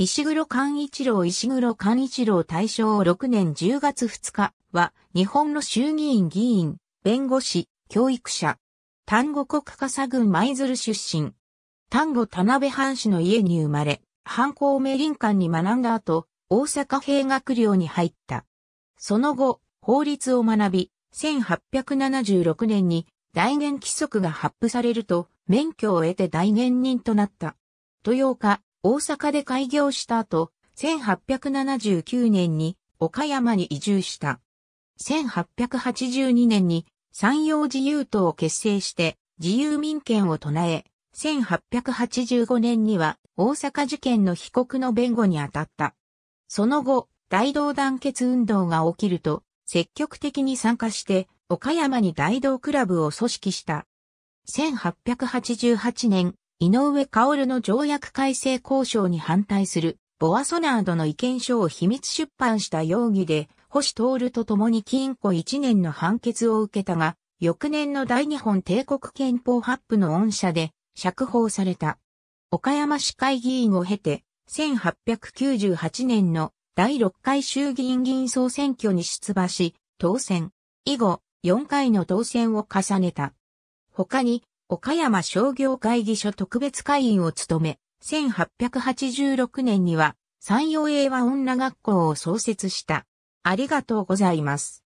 石黒寛一郎石黒寛一郎大正6年10月2日は日本の衆議院議員、弁護士、教育者。丹後国笠郡舞鶴出身。丹後田辺藩士の家に生まれ、藩校名林館に学んだ後、大阪兵学寮に入った。その後、法律を学び、1876年に大元規則が発布されると、免許を得て大元人となった。豊岡、大阪で開業した後、1879年に岡山に移住した。1882年に山陽自由党を結成して自由民権を唱え、1885年には大阪事件の被告の弁護に当たった。その後、大道団結運動が起きると、積極的に参加して、岡山に大道クラブを組織した。1888年、井上薫の条約改正交渉に反対する、ボアソナードの意見書を秘密出版した容疑で、星徹と共に禁錮1年の判決を受けたが、翌年の大日本帝国憲法発布の恩赦で釈放された。岡山市会議員を経て、1898年の第6回衆議院議員総選挙に出馬し、当選。以後、4回の当選を重ねた。他に、岡山商業会議所特別会員を務め、1886年には山陽英和女学校を創設した。ありがとうございます。